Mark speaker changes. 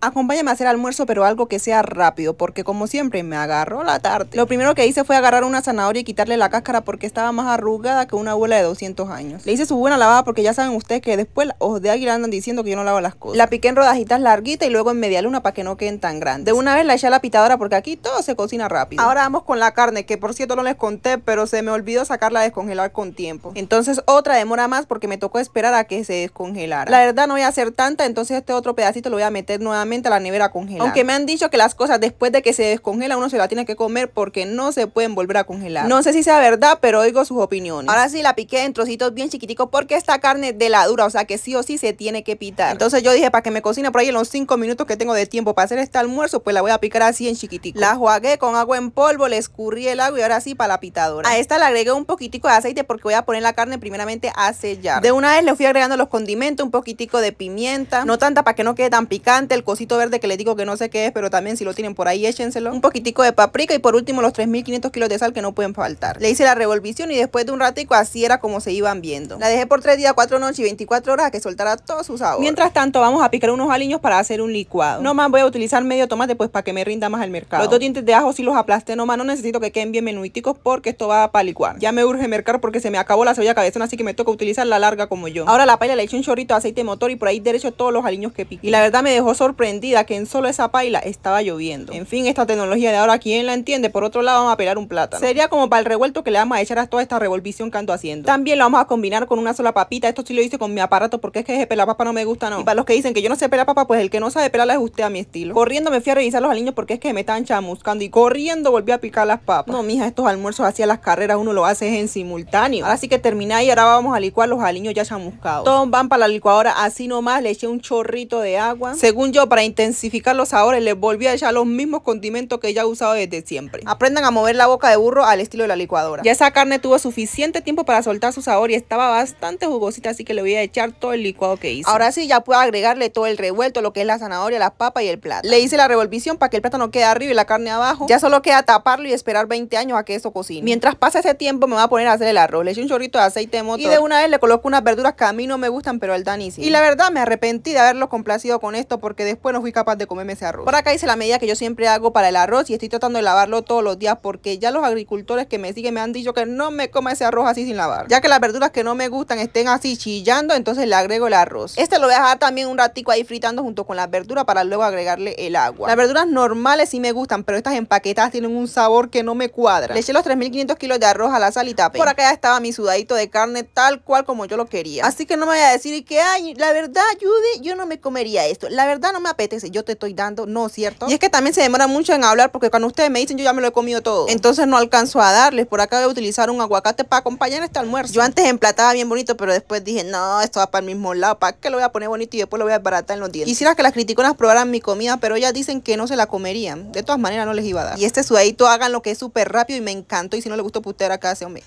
Speaker 1: Acompáñame a hacer almuerzo, pero algo que sea rápido, porque como siempre me agarro la tarde. Lo primero que hice fue agarrar una zanahoria y quitarle la cáscara porque estaba más arrugada que una abuela de 200 años. Le hice su buena lavada porque ya saben ustedes que después os de águila andan diciendo que yo no lavo las cosas. La piqué en rodajitas larguitas y luego en media luna para que no queden tan grandes. De una vez la eché a la pitadora porque aquí todo se cocina rápido. Ahora vamos con la carne, que por cierto no les conté, pero se me olvidó sacarla a descongelar con tiempo. Entonces otra demora más porque me tocó esperar a que se descongelara. La verdad no voy a hacer tanta, entonces este otro pedacito lo voy a meter nuevamente a la nevera congelada. Aunque me han dicho que las cosas después de que se descongela uno se la tiene que comer porque no se pueden volver a congelar. No sé si sea verdad, pero oigo sus opiniones. Ahora sí la piqué en trocitos bien chiquiticos porque esta carne de la dura, o sea que sí o sí se tiene que pitar. Entonces yo dije, para que me cocine por ahí en los 5 minutos que tengo de tiempo para hacer este almuerzo, pues la voy a picar así en chiquitico. La jugué con agua en polvo, le escurrí el agua y ahora sí para la pitadora. A esta le agregué un poquitico de aceite porque voy a poner la carne primeramente a sellar. De una vez le fui agregando los condimentos, un poquitico de pimienta, no tanta para que no quede tan picante el cocido verde que les digo que no sé qué es, pero también si lo tienen por ahí, échenselo. Un poquitico de paprika y por último los 3500 kilos de sal que no pueden faltar. Le hice la revolvición y después de un ratico así era como se iban viendo. La dejé por 3 días, 4 noches y 24 horas a que soltara todos su sabor. Mientras tanto vamos a picar unos aliños para hacer un licuado. Nomás voy a utilizar medio tomate pues para que me rinda más el mercado. Los dos dientes de ajo si los aplasté nomás, no necesito que queden bien menuiticos porque esto va para licuar. Ya me urge mercar porque se me acabó la cebolla cabezona, así que me toca utilizar la larga como yo. Ahora la paella le eché un chorrito de aceite motor y por ahí derecho todos los aliños que piqué. Y la verdad me dejó sorprendido que en solo esa paila estaba lloviendo. En fin, esta tecnología de ahora, ¿quién la entiende? Por otro lado, vamos a pelar un plátano. Sería como para el revuelto que le vamos a echar a toda esta revolvición que ando haciendo. También lo vamos a combinar con una sola papita. Esto sí lo hice con mi aparato porque es que ese papa no me gusta, no. Y para los que dicen que yo no sé pelar papa, pues el que no sabe pelarla es usted a mi estilo. Corriendo me fui a revisar los aliños porque es que me estaban chamuscando y corriendo volví a picar las papas. No, mija, estos almuerzos hacia las carreras uno lo hace en simultáneo. Ahora sí que terminé y ahora vamos a licuar los aliños ya chamuscados. Todos van para la licuadora así nomás. Le eché un chorrito de agua. Según yo, para para intensificar los sabores les volví a echar los mismos condimentos que ya he usado desde siempre. Aprendan a mover la boca de burro al estilo de la licuadora. Ya esa carne tuvo suficiente tiempo para soltar su sabor y estaba bastante jugosita, así que le voy a echar todo el licuado que hice. Ahora sí ya puedo agregarle todo el revuelto, lo que es la zanahoria, la papa y el plátano. Le hice la revolvición para que el plátano quede arriba y la carne abajo. Ya solo queda taparlo y esperar 20 años a que eso cocine. Mientras pasa ese tiempo me voy a poner a hacer el arroz. Le eché un chorrito de aceite de y de una vez le coloco unas verduras que a mí no me gustan, pero al Dani Y la verdad me arrepentí de haberlo complacido con esto porque después no fui capaz de comerme ese arroz. Por acá hice la medida que yo siempre hago para el arroz y estoy tratando de lavarlo todos los días porque ya los agricultores que me siguen me han dicho que no me coma ese arroz así sin lavar. Ya que las verduras que no me gustan estén así chillando, entonces le agrego el arroz. Este lo voy a dejar también un ratico ahí fritando junto con las verduras para luego agregarle el agua. Las verduras normales sí me gustan, pero estas empaquetadas tienen un sabor que no me cuadra. Le eché los 3.500 kilos de arroz a la sal y tapé. Por acá ya estaba mi sudadito de carne tal cual como yo lo quería. Así que no me voy a decir que, ay, la verdad, Judy, yo no me comería esto. La verdad no me Pétese, yo te estoy dando, no, ¿cierto? Y es que también se demora mucho en hablar porque cuando ustedes me dicen yo ya me lo he comido todo, entonces no alcanzo a darles. Por acá voy a utilizar un aguacate para acompañar este almuerzo. Yo antes emplataba bien bonito, pero después dije, no, esto va para el mismo lado, ¿para qué lo voy a poner bonito y después lo voy a desbaratar en los dientes? Quisiera que las criticonas probaran mi comida, pero ellas dicen que no se la comerían. De todas maneras no les iba a dar. Y este suedito hagan lo que es súper rápido y me encantó y si no les gustó, putear acá se mes.